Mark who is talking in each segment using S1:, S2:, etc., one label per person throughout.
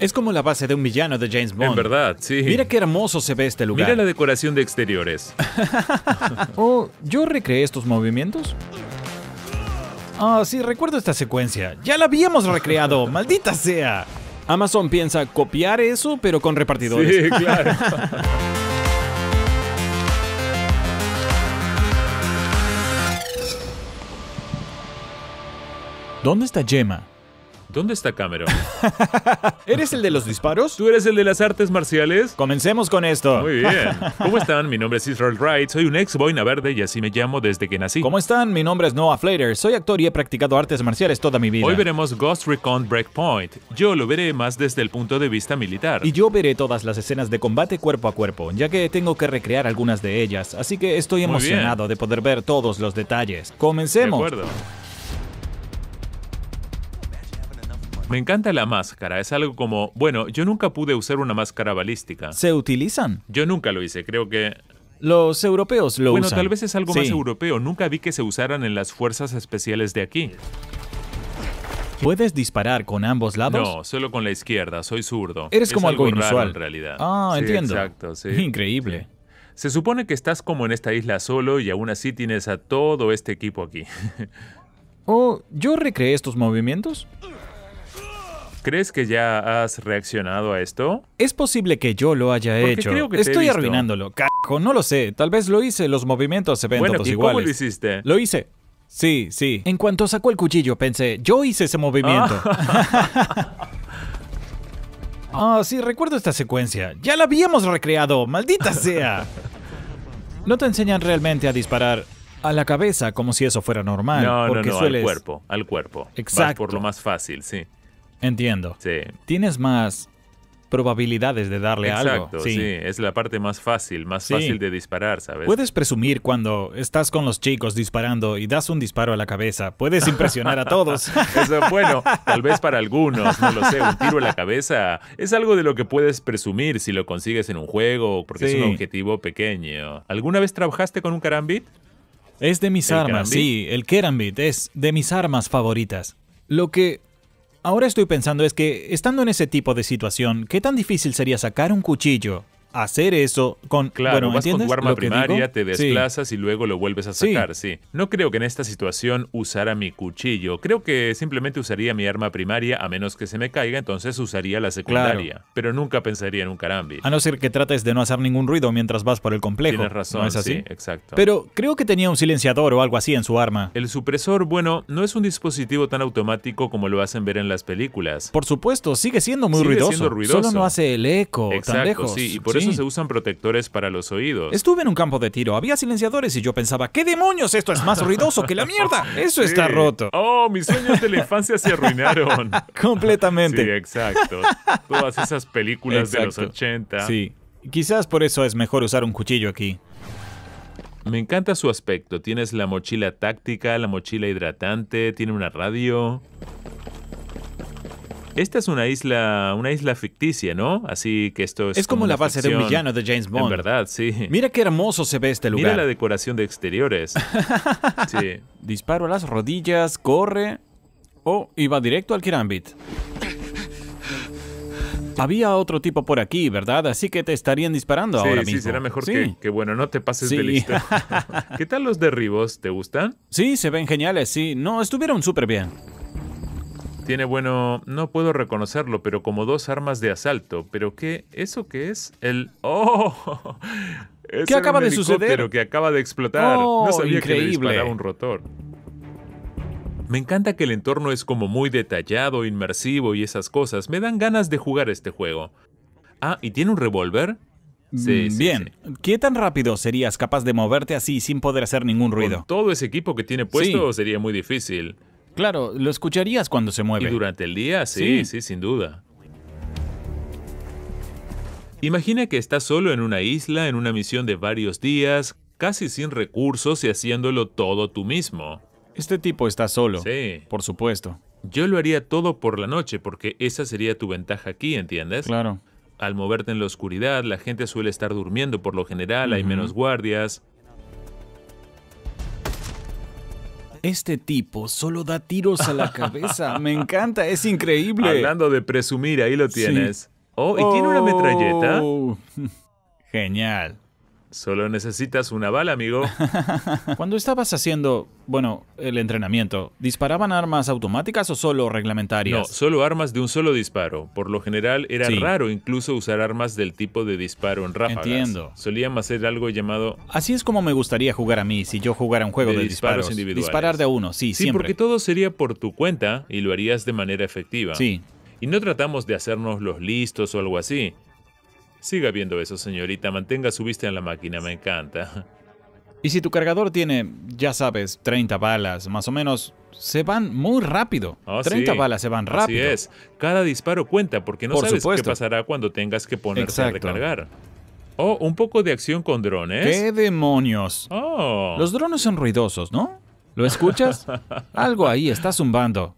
S1: Es como la base de un villano de James Bond. En verdad,
S2: sí. Mira qué hermoso se ve este lugar. Mira la decoración de
S1: exteriores. oh, ¿yo recreé estos movimientos? Ah, sí, recuerdo esta secuencia. Ya la habíamos recreado, maldita sea. Amazon piensa copiar eso, pero con repartidores. Sí, claro. ¿Dónde está Gemma?
S2: ¿Dónde está Cameron? ¿Eres
S1: el de los disparos? ¿Tú eres el de las artes marciales? Comencemos con esto. Muy bien. ¿Cómo
S2: están? Mi nombre es Israel Wright, soy un ex boina verde y así me llamo desde que nací. ¿Cómo están? Mi nombre es Noah Flater, soy
S1: actor y he practicado artes marciales toda mi vida. Hoy veremos Ghost Recon Breakpoint. Yo lo veré más desde el punto de vista militar. Y yo veré todas las escenas de combate cuerpo a cuerpo, ya que tengo que recrear algunas de ellas, así que estoy emocionado de poder ver todos los detalles. Comencemos. De acuerdo. Me encanta la máscara. Es algo como,
S2: bueno, yo nunca pude usar una máscara balística. ¿Se utilizan? Yo nunca lo hice. Creo que
S1: los europeos lo usan. Bueno, tal vez es algo más
S2: europeo. Nunca vi que se usaran en las fuerzas especiales
S1: de aquí. ¿Puedes disparar con ambos lados? No,
S2: solo con la izquierda. Soy zurdo. Eres como algo, inusual. en realidad. Ah, entiendo. Exacto, sí. Increíble. Se supone que estás como en esta isla solo y aún así tienes a todo este equipo aquí.
S1: oh, ¿yo recreé estos movimientos?
S2: ¿Crees que ya has
S1: reaccionado a esto? Es posible que yo lo haya hecho. Creo que Estoy arruinándolo, Cajo, no lo sé. Tal vez lo hice, los movimientos se ven bueno, todos ¿Cómo lo hiciste? Lo hice. Sí, sí. En cuanto sacó el cuchillo, pensé, yo hice ese movimiento.
S2: Ah.
S1: ah. sí, recuerdo esta secuencia. Ya la habíamos recreado, maldita sea. No te enseñan realmente a disparar a la cabeza como si eso fuera normal. No, porque no, no, al cuerpo,
S2: al cuerpo. Exacto. por lo más fácil, sí. Entiendo. Sí.
S1: Tienes más
S2: probabilidades de
S1: darle algo. Exacto, sí. Es
S2: la parte más fácil, más fácil de disparar, ¿sabes? Puedes
S1: presumir cuando estás con los chicos disparando y das un disparo a la cabeza. Puedes impresionar a todos. Eso, bueno, tal vez para algunos, no lo sé, un tiro a la cabeza
S2: es algo de lo que puedes presumir si lo consigues en un juego, porque es un objetivo pequeño.
S1: ¿Alguna vez trabajaste con un karambit? Es de mis armas, sí. El karambit es de mis armas favoritas. Lo que Ahora estoy pensando es que, estando en ese tipo de situación, ¿qué tan difícil sería sacar un cuchillo hacer eso con claro, vas con tu arma primaria, te desplazas
S2: y luego lo vuelves a sacar, sí. No creo que en esta situación usara mi cuchillo. Creo que simplemente usaría mi arma primaria a menos que se me caiga, entonces usaría la secundaria. Pero nunca pensaría en un carambi. A
S1: no ser que trates de no hacer ningún ruido mientras vas por el complejo. Tienes razón, es así? exacto. Pero creo que tenía un silenciador o algo así en su arma. El supresor, bueno,
S2: no es un dispositivo tan automático como lo hacen ver en las películas. Por supuesto, sigue siendo muy sigue ruidoso. Siendo ruidoso. Solo no hace el
S1: eco exacto, tan lejos. Sí, y por por eso se usan protectores para los oídos. Estuve en un campo de tiro, había silenciadores y yo pensaba, ¿qué demonios? Esto es más ruidoso que la mierda. Eso está roto.
S2: Oh, mis sueños de la infancia se arruinaron.
S1: Completamente. Sí, exacto.
S2: Todas esas películas de los 80. Sí.
S1: Quizás por eso es mejor usar un cuchillo aquí.
S2: Me encanta su aspecto. Tienes la mochila táctica, la mochila hidratante, tiene una radio. Esta es una isla, una isla ficticia, ¿no? Así que esto es. Es como, la base de un villano de James Bond. En verdad, sí. Mira qué
S1: hermoso se ve este lugar. Mira la decoración de exteriores. sí. Disparo a las rodillas, corre. Oh, y va directo al Kirambit. Había otro tipo por aquí, ¿verdad? Así que te estarían disparando ahora mismo. Sí, será mejor Que,
S2: que, bueno, no te pases de listo.
S1: ¿Qué tal los
S2: derribos? ¿Te gustan?
S1: Sí, se ven geniales, sí. No,
S2: estuvieron súper bien. Tiene, bueno, no puedo reconocerlo, pero como dos armas de asalto. ¿Pero qué? ¿Eso qué es? El... ¡Oh! ¿Qué acaba de suceder? que acaba de explotar. no oh, sabía increíble. que un rotor. Me encanta que el entorno es como muy detallado, inmersivo y esas cosas. Me dan ganas de jugar este juego. Ah, ¿y tiene un revólver?
S1: Mm, sí, Bien,
S2: ¿qué tan rápido
S1: serías capaz de moverte así sin poder hacer ningún ruido?
S2: todo ese equipo que tiene puesto sería muy difícil. Claro, lo escucharías cuando se mueve. Y durante el día, sí, sí, sin duda. Imagina que estás solo en una isla en una misión de varios días, casi sin recursos y haciéndolo todo tú mismo. Este tipo está solo. Sí. Por supuesto. Yo lo haría todo por la noche porque esa sería tu ventaja aquí, ¿entiendes? Claro. Al moverte en la oscuridad, la gente suele estar durmiendo por lo general, hay menos
S1: guardias, Este tipo solo da tiros a la cabeza. Me encanta, es increíble. Hablando de presumir, ahí lo tienes. Oh, y tiene una metralleta. Oh. Genial. Solo necesitas una bala, amigo. Cuando estabas haciendo, bueno, el entrenamiento, ¿disparaban armas automáticas o solo reglamentarias? No, solo armas de un solo disparo. Por lo general
S2: era raro incluso usar armas del tipo de disparo en ráfagas. Entiendo. Solíamos hacer algo llamado...
S1: Así es como me gustaría jugar a mí si yo jugara un juego de, disparos, individuales. Disparar de a uno, sí, sí, siempre. Sí, porque
S2: todo sería por tu cuenta y lo harías de manera efectiva. Sí. Y no tratamos de hacernos los listos o algo así. Siga viendo eso, señorita. Mantenga su vista en la máquina, me
S1: encanta. Y si tu cargador tiene, ya sabes, 30 balas, más o menos, se van muy rápido. 30 ah, balas se van rápido. Así es. Cada disparo cuenta porque no sabes qué
S2: pasará cuando tengas que ponerse a recargar. Oh, un poco de acción con drones. ¡Qué
S1: demonios! Oh. Los drones son ruidosos, ¿no? ¿Lo escuchas? Algo ahí está zumbando.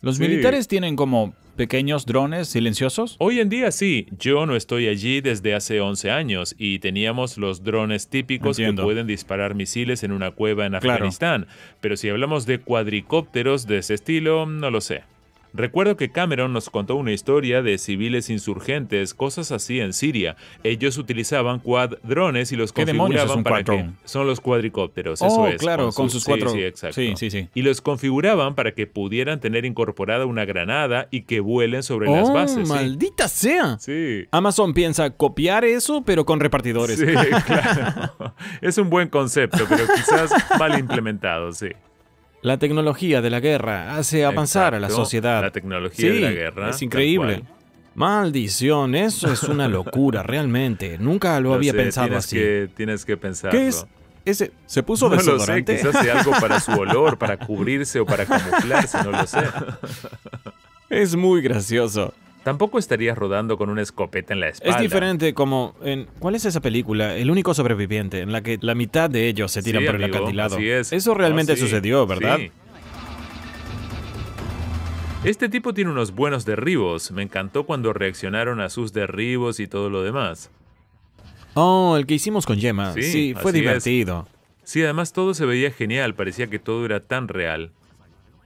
S1: Los militares tienen como pequeños drones silenciosos?
S2: Hoy en día sí, yo no estoy allí desde hace 11 años y teníamos los drones típicos que pueden disparar misiles en una cueva en Afganistán, pero si hablamos de cuadricópteros de ese estilo, no lo sé. Recuerdo que Cameron nos contó una historia de civiles insurgentes, cosas así en Siria. Ellos utilizaban quad drones y los configuraban para que son los cuadricópteros, oh, eso es. claro, con, sus, cuatro. Sí, Y los configuraban para que pudieran tener incorporada una granada y que vuelen sobre las oh, bases. Maldita
S1: sea. Amazon piensa copiar eso, pero con repartidores. Sí, claro. es un buen concepto, pero quizás mal implementado, sí. La tecnología de
S2: la guerra hace avanzar a la sociedad. La tecnología sí, de la guerra. Es increíble.
S1: Maldición, eso es una locura, realmente. Nunca lo había pensado así. Que,
S2: tienes que pensar. ¿Qué es?
S1: Ese, ¿Se puso no Lo sé, quizás sea algo para su olor, para cubrirse o para camuflarse, no lo sé.
S2: Es muy gracioso. Tampoco estarías rodando con una escopeta en la espalda. Es
S1: diferente como en... ¿Cuál es esa película? El único sobreviviente, en la que la mitad de ellos se tiran por el acantilado. es. Eso realmente ah, sucedió, ¿verdad?
S2: Este tipo tiene unos buenos derribos. Me encantó cuando reaccionaron a sus derribos y todo lo demás.
S1: Oh, el que hicimos con Yema. Sí, fue divertido.
S2: Sí, además todo se veía genial. Parecía que todo era tan real.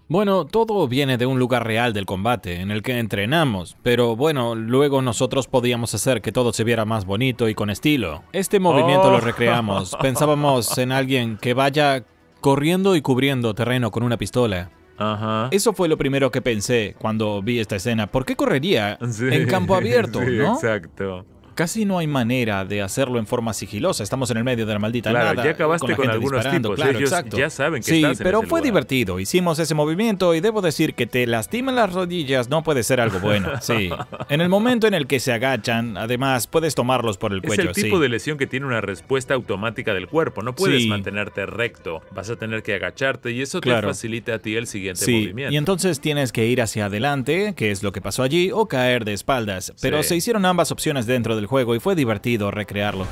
S1: Bueno, todo viene de un lugar real del combate, en el que entrenamos, pero bueno, luego nosotros podíamos hacer que todo se viera más bonito y con estilo. Este movimiento lo oh. recreamos, pensábamos en alguien que vaya corriendo y cubriendo terreno con una pistola. Ajá. Eso fue lo primero que pensé cuando vi esta escena. ¿Por qué correría en campo abierto? ¿no? Exacto casi no hay manera de hacerlo en forma sigilosa. Estamos en el medio de la maldita claro, Ya acabaste con, algunos tipos. Claro, ya saben que estás pero fue divertido. Hicimos ese movimiento y debo decir que te lastiman las rodillas no puede ser algo bueno. Sí. En el momento en el que se agachan, además, puedes tomarlos por el cuello. Es el tipo de
S2: lesión que tiene una respuesta automática del cuerpo. No puedes mantenerte recto. Vas a tener que agacharte y eso te facilita a ti el siguiente
S1: movimiento. Y entonces tienes que ir hacia adelante, que es lo que pasó allí, o caer de espaldas. Pero se hicieron ambas opciones dentro del juego y fue divertido recrearlo.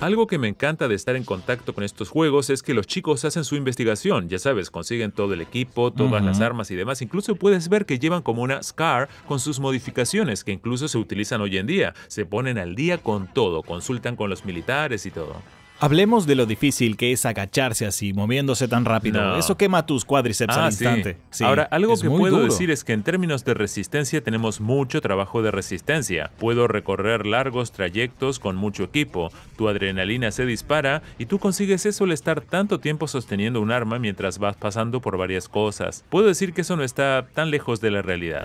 S2: Algo que me encanta de estar en contacto con estos juegos es que los chicos hacen su investigación, ya sabes, consiguen todo el equipo, todas las armas y demás, incluso puedes ver que llevan como una SCAR con sus modificaciones que incluso se utilizan hoy en día, se ponen al día con todo, consultan con
S1: los militares y todo. Hablemos de lo difícil que es agacharse así, moviéndose tan rápido. Eso quema tus cuádriceps ah, al instante. Ahora, algo que puedo decir
S2: es que en términos de resistencia tenemos mucho trabajo de resistencia. Puedo recorrer largos trayectos con mucho equipo. Tu adrenalina se dispara y tú consigues eso al estar tanto tiempo sosteniendo un arma mientras vas pasando por varias cosas. Puedo decir que eso no está tan lejos de la realidad.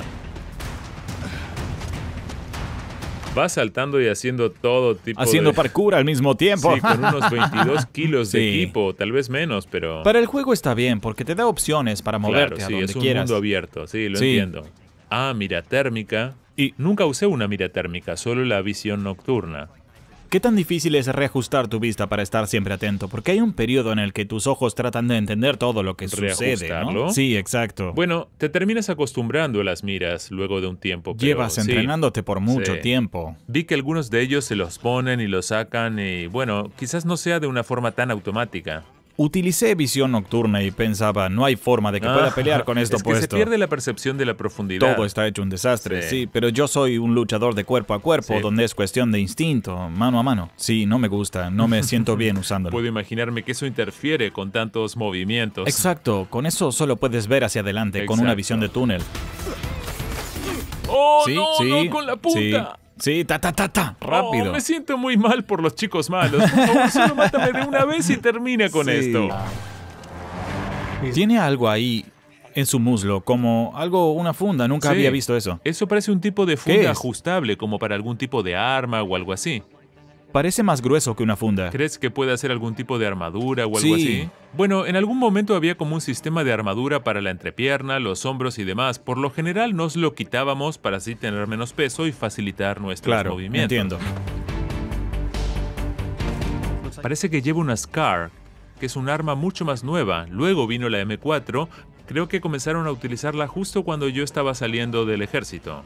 S2: Va saltando y haciendo todo tipo Haciendo parkour
S1: al mismo tiempo. Sí, con unos 22 kilos de equipo, tal
S2: vez menos, pero... Para
S1: el juego está bien, porque te da opciones para moverte claro, sí, a es un mundo
S2: abierto, sí, lo entiendo. Ah, mira
S1: térmica. Y nunca usé una mira térmica, solo la visión nocturna. ¿Qué tan difícil es reajustar tu vista para estar siempre atento? Porque hay un periodo en el que tus ojos tratan de entender todo lo que sucede. Sí,
S2: exacto. Bueno, te terminas acostumbrando a las miras luego de un tiempo. Llevas entrenándote por mucho tiempo. Vi que algunos de ellos se los ponen y los sacan
S1: y bueno, quizás no sea de una forma tan automática utilicé visión nocturna y pensaba, no hay forma de que pueda ah, pelear con esto es que se pierde
S2: la percepción de la profundidad. Todo
S1: está hecho un desastre, sí. pero yo soy un luchador de cuerpo a cuerpo, donde es cuestión de instinto, mano a mano. Sí, no me gusta, no me siento bien usándolo. Puedo
S2: imaginarme que eso interfiere con tantos movimientos.
S1: Exacto, con eso solo puedes ver hacia adelante con una visión de túnel.
S2: ¡Oh, no, no, con la punta!
S1: Sí, ta, ta, ta, ta, oh, rápido. me siento muy mal por los
S2: chicos malos. solo mátame de una vez y termina con esto.
S1: Tiene algo ahí en su muslo, como algo, una funda. Nunca había visto eso. Eso
S2: parece un tipo de funda ajustable, como para algún tipo de arma o algo así.
S1: Parece más grueso que una funda.
S2: ¿Crees que puede hacer algún tipo de armadura o algo sí. así? Bueno, en algún momento había como un sistema de armadura para la entrepierna, los hombros y demás. Por lo general nos lo quitábamos para así tener menos peso y facilitar nuestros claro, Entiendo. Parece que lleva una SCAR, que es un arma mucho más nueva. Luego vino la M4. Creo que comenzaron a utilizarla justo cuando yo estaba saliendo del ejército.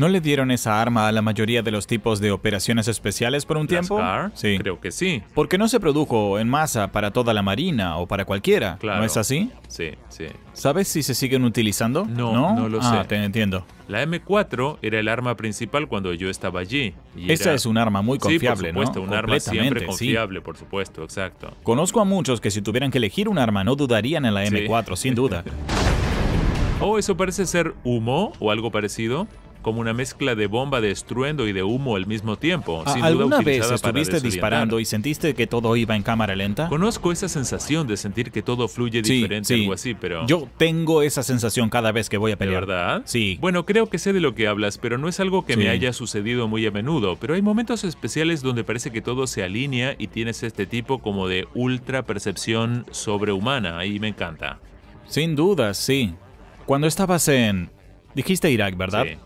S1: ¿No le dieron esa arma a la mayoría de los tipos de operaciones especiales por un tiempo? Sí. Creo que sí. Porque no se produjo en masa para toda la marina o para cualquiera. ¿No es así? Sí, sí. ¿Sabes si se siguen utilizando? No, no, no lo ah, sé. te entiendo. La
S2: M4 era el arma principal cuando yo estaba allí. Esa es un arma muy confiable, ¿no? sí, por supuesto, un arma siempre confiable, por supuesto, exacto.
S1: Conozco a muchos que si tuvieran que elegir un arma no dudarían en la M4, sin duda. Oh, eso parece ser humo o algo parecido
S2: como una mezcla de bomba de estruendo y de humo al mismo tiempo. Sin ¿Alguna vez estuviste disparando
S1: y sentiste que todo iba en cámara lenta? Conozco esa sensación de sentir que todo fluye diferente o algo así, pero... Yo tengo esa sensación cada vez que voy a pelear. ¿De verdad? Sí. Bueno, creo que sé de
S2: lo que hablas, pero no es algo que me haya sucedido muy a menudo, pero hay momentos especiales donde parece que todo se alinea y tienes este tipo como de ultra percepción sobrehumana y me
S1: encanta. Sin duda, sí. Cuando estabas en... Dijiste Irak, ¿verdad? Sí.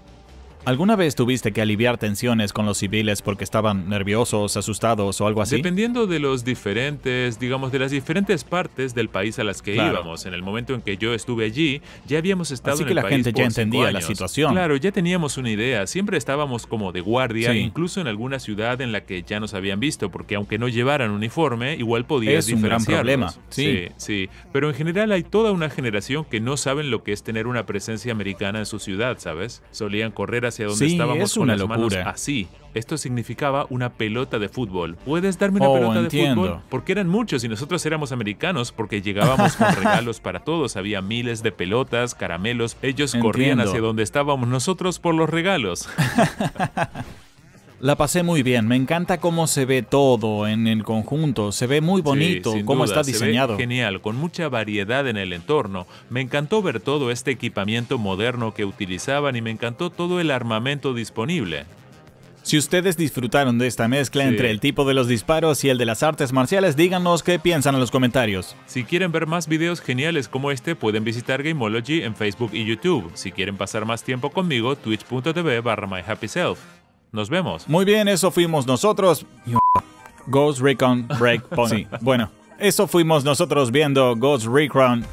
S1: ¿Alguna vez tuviste que aliviar tensiones con los civiles porque estaban nerviosos, asustados o algo así?
S2: Dependiendo de los diferentes, digamos, de las diferentes partes del país a las que íbamos. En el momento en que yo estuve allí, ya habíamos estado en el país. Así que la gente ya entendía la situación. Claro, ya teníamos una idea. Siempre estábamos como de guardia, incluso en alguna ciudad en la que ya nos habían visto, porque aunque no llevaran uniforme, igual podías es un gran problema. Sí. sí, sí. Pero en general hay toda una generación que no saben lo que es tener una presencia americana en su ciudad, ¿sabes? Solían correr a hacia donde sí, estábamos una locura. así. Esto significaba una pelota de fútbol. ¿Puedes darme una oh, pelota de fútbol? Porque eran muchos y nosotros éramos americanos porque llegábamos con regalos para todos. Había miles de pelotas, caramelos. Ellos corrían hacia donde estábamos nosotros por
S1: los regalos. La pasé muy bien, me encanta cómo se ve todo en el conjunto, se ve muy bonito, cómo está diseñado.
S2: genial, con mucha variedad en el entorno. Me encantó ver todo este equipamiento moderno que utilizaban y me encantó todo
S1: el armamento disponible. Si ustedes disfrutaron de esta mezcla entre el tipo de los disparos y el de las artes marciales, díganos qué piensan en los comentarios. Si quieren ver más videos
S2: geniales como este, pueden visitar Gameology en Facebook y YouTube. Si quieren pasar más tiempo conmigo, twitch.tv barra myhappyself. Nos vemos.
S1: Muy bien, eso fuimos nosotros. Ghost Recon Breakpoint. Pony. bueno, eso fuimos nosotros viendo Ghost Recon